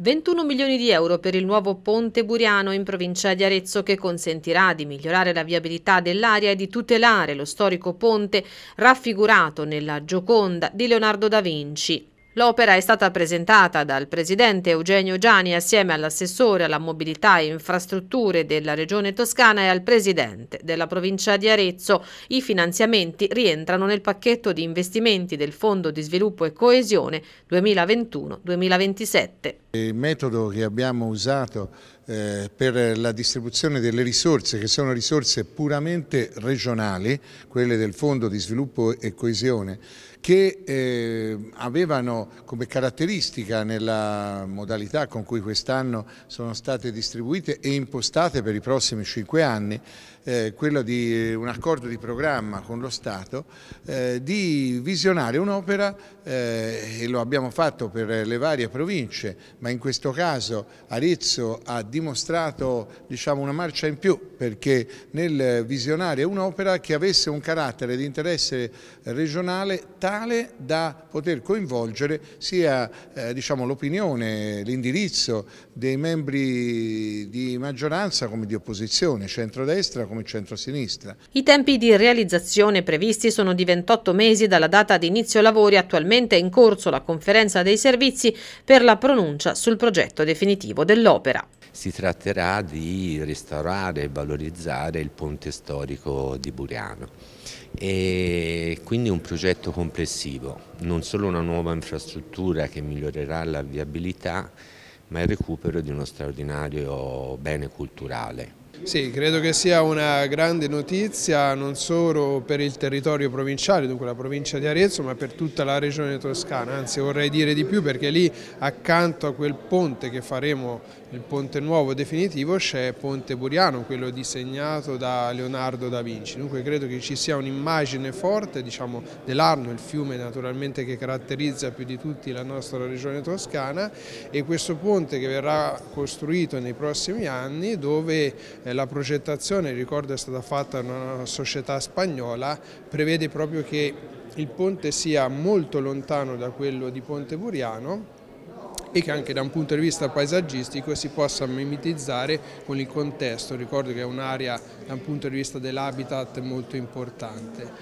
21 milioni di euro per il nuovo ponte Buriano in provincia di Arezzo che consentirà di migliorare la viabilità dell'area e di tutelare lo storico ponte raffigurato nella Gioconda di Leonardo da Vinci. L'opera è stata presentata dal presidente Eugenio Gianni assieme all'assessore alla mobilità e infrastrutture della regione toscana e al presidente della provincia di Arezzo. I finanziamenti rientrano nel pacchetto di investimenti del Fondo di sviluppo e coesione 2021-2027. Il metodo che abbiamo usato eh, per la distribuzione delle risorse, che sono risorse puramente regionali, quelle del Fondo di Sviluppo e Coesione, che eh, avevano come caratteristica nella modalità con cui quest'anno sono state distribuite e impostate per i prossimi cinque anni, eh, quella di eh, un accordo di programma con lo Stato, di visionare un'opera, e lo abbiamo fatto per le varie province, ma ma in questo caso Arezzo ha dimostrato diciamo, una marcia in più perché nel visionare un'opera che avesse un carattere di interesse regionale tale da poter coinvolgere sia eh, diciamo, l'opinione, l'indirizzo dei membri di maggioranza come di opposizione, centrodestra come centrosinistra. I tempi di realizzazione previsti sono di 28 mesi dalla data di inizio lavori attualmente è in corso la conferenza dei servizi per la pronuncia traccia sul progetto definitivo dell'opera. Si tratterà di restaurare e valorizzare il ponte storico di Buriano e quindi un progetto complessivo, non solo una nuova infrastruttura che migliorerà la viabilità ma il recupero di uno straordinario bene culturale. Sì, credo che sia una grande notizia non solo per il territorio provinciale, dunque la provincia di Arezzo, ma per tutta la regione toscana, anzi vorrei dire di più perché lì accanto a quel ponte che faremo, il ponte nuovo definitivo, c'è Ponte Buriano, quello disegnato da Leonardo da Vinci, dunque credo che ci sia un'immagine forte diciamo, dell'Arno, il fiume naturalmente che caratterizza più di tutti la nostra regione toscana e questo ponte che verrà costruito nei prossimi anni dove la progettazione, ricordo, è stata fatta da una società spagnola, prevede proprio che il ponte sia molto lontano da quello di Ponte Buriano e che anche da un punto di vista paesaggistico si possa mimetizzare con il contesto, ricordo che è un'area da un punto di vista dell'habitat molto importante.